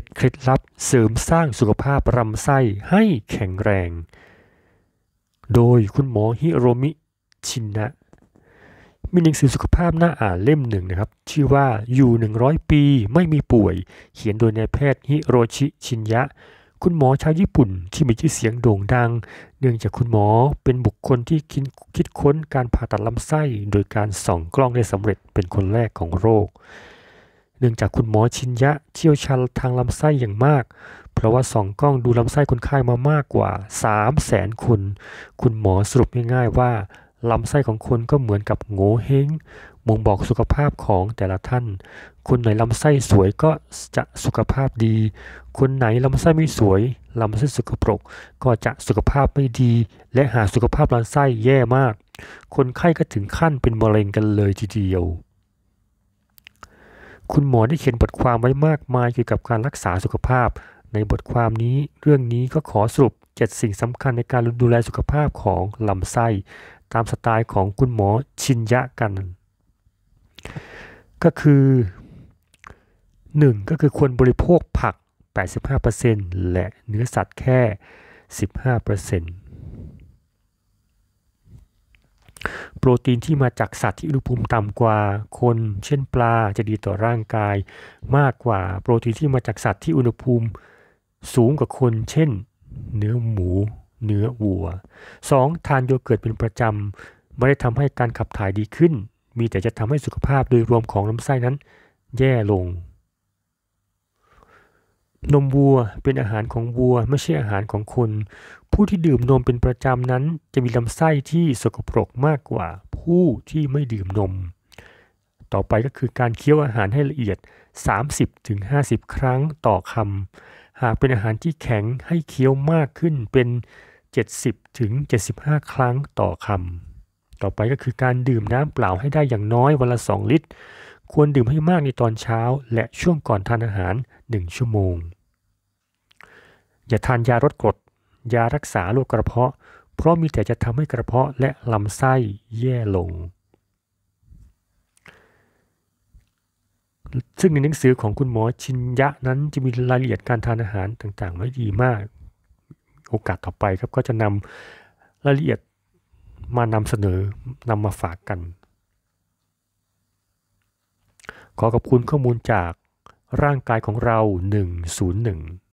7เคล็ดลับเสริมสร้างสุขภาพลำไส้ให้แข็งแรง โดยคุณหมอฮิโรมิชินะ มีหนังสือสุขภาพหน้าอ่านเล่มหนึ่งนะครับ ชื่อว่าอยู่ 100 ปีไม่มีป่วย เขียนโดยนายแพทย์ฮิโรชิชินยะ คุณหมอชาวญี่ปุ่นที่มีชื่อเสียงโด่งดัง เนื่องจากคุณหมอเป็นบุคคลที่คิดคิดค้นการผ่าตัดลำไส้ โดยการส่องกล้องได้สำเร็จเป็นคนแรกของโรคเนื่องจากคุณหมอชินยะเชี่ยวชาญทางลำไส้อย่างมาก เพราะว่าสองกล้องดูลำไส้คนไข้ามามากกว่า 3 0 0แสนคน คุณหมอสรุปง่ายๆ ว่าลำไส้ของคนก็เหมือนกับโง่เฮงม่งบอกสุขภาพของแต่ละท่าน คนไหนลำไส้สวยก็จะสุขภาพดี คนไหนลำไส้ไม่สวยลำไส้สกปรกก็จะสุขภาพไม่ดี และหาสุขภาพลำไส้แย่มาก คนไข้ก็ถึงขั้นเป็นมะเร็งกันเลยทีเดียวคุณหมอได้เขียนบทความไว้มากมายเกี่ยวกับการรักษาสุขภาพ ในบทความนี้เรื่องนี้ก็ขอสรุป 7 สิ่งสำคัญในการดูแลสุขภาพของลำไส้ ตามสไตล์ของคุณหมอชินยะกัน ก็คือ 1. ก็คือควรบริโภคผัก 85%และเนื้อสัตว์แค่ 15%โปรตีนที่มาจากสัตว์ที่อุณหภูมิต่ำกว่าคน เช่น ปลาจะดีต่อร่างกาย มากกว่าโปรตีนที่มาจากสัตว์ที่อุณหภูมิ สูงกว่าคน เช่น เนื้อหมู เนื้อวัว 2. ทานโยเกิร์ตเป็นประจำไม่ได้ทำให้การขับถ่ายดีขึ้น มีแต่จะทำให้สุขภาพโดยรวมของลำไส้นั้น แย่ลงนมวัวเป็นอาหารของวัวไม่ใช่อาหารของคน ผู้ที่ดื่มนมเป็นประจำนั้นจะมีลำไส้ที่สกปรกมากกว่าผู้ที่ไม่ดื่มนม ต่อไปก็คือการเคี้ยวอาหารให้ละเอียด 30-50 ครั้งต่อคำหากเป็นอาหารที่แข็งให้เคี้ยวมากขึ้นเป็น 70-75 ครั้งต่อคำต่อไปก็คือการดื่มน้ำเปล่าให้ได้อย่างน้อยวันละ 2 ลิตร ควรดื่มให้มากในตอนเช้าและช่วงก่อนทานอาหาร 1 ชั่วโมงอย่าทานยาลดกรดยารักษาโรคกระเพาะ เพราะมีแต่จะทำให้กระเพาะและลำไส้แย่ลง ซึ่งในหนังสือของคุณหมอชินยะนั้นจะมีรายละเอียดการทานอาหารต่างๆไว้ดีมาก โอกาสต่อไปครับ ก็จะนำรายละเอียดมานำเสนอนำมาฝากกัน ขอขอบคุณข้อมูลจากร่างกายของเรา 101